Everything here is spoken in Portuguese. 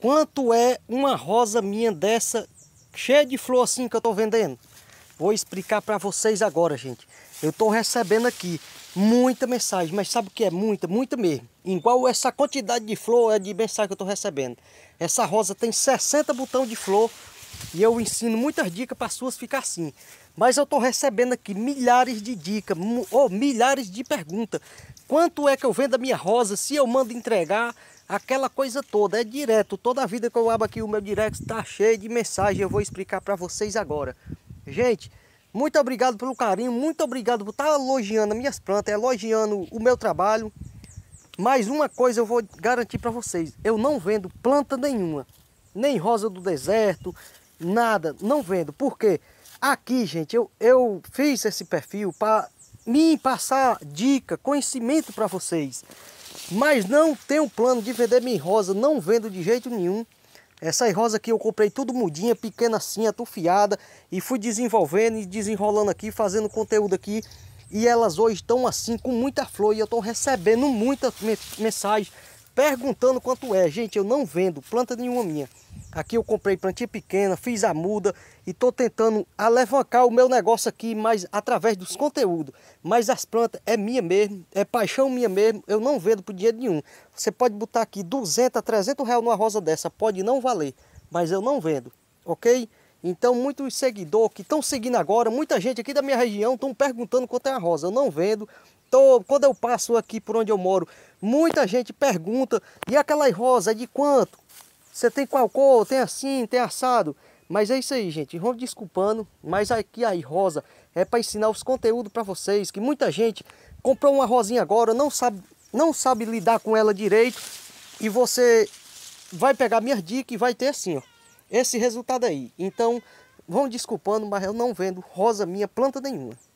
Quanto é uma rosa minha dessa, cheia de flor assim que eu estou vendendo? Vou explicar para vocês agora, gente. Eu estou recebendo aqui muita mensagem, mas sabe o que é? Muita, muita mesmo. Igual essa quantidade de flor é de mensagem que eu estou recebendo. Essa rosa tem 60 botões de flor e eu ensino muitas dicas para as suas ficar assim. Mas eu estou recebendo aqui milhares de dicas, ou milhares de perguntas. Quanto é que eu vendo a minha rosa se eu mando entregar aquela coisa toda? É direto, toda a vida que eu abro aqui o meu direct está cheio de mensagem, eu vou explicar para vocês agora. Gente, muito obrigado pelo carinho, muito obrigado por estar tá elogiando as minhas plantas, elogiando o meu trabalho. Mais uma coisa eu vou garantir para vocês, eu não vendo planta nenhuma, nem rosa do deserto, nada, não vendo. Por quê? Aqui, gente, eu, eu fiz esse perfil para me passar dica, conhecimento para vocês. Mas não tenho plano de vender minha rosa, não vendo de jeito nenhum. Essa rosa aqui eu comprei tudo mudinha, pequena assim, atufiada. E fui desenvolvendo e desenrolando aqui, fazendo conteúdo aqui. E elas hoje estão assim, com muita flor. E eu estou recebendo muitas mensagens perguntando quanto é. Gente, eu não vendo planta nenhuma minha. Aqui eu comprei plantinha pequena, fiz a muda e estou tentando alavancar o meu negócio aqui, mas através dos conteúdos. Mas as plantas é minha mesmo, é paixão minha mesmo, eu não vendo por dinheiro nenhum. Você pode botar aqui 200, 300 reais numa rosa dessa, pode não valer, mas eu não vendo, ok? Então muitos seguidores que estão seguindo agora, muita gente aqui da minha região estão perguntando quanto é a rosa, eu não vendo. Tô, quando eu passo aqui por onde eu moro, muita gente pergunta, e aquela rosa é de quanto? Você tem qual cor, tem assim, tem assado. Mas é isso aí, gente. Vamos desculpando, mas aqui aí, Rosa é para ensinar os conteúdos para vocês, que muita gente comprou uma rosinha agora, não sabe, não sabe lidar com ela direito, e você vai pegar minhas dicas e vai ter assim, ó, esse resultado aí. Então, vão desculpando, mas eu não vendo rosa minha planta nenhuma.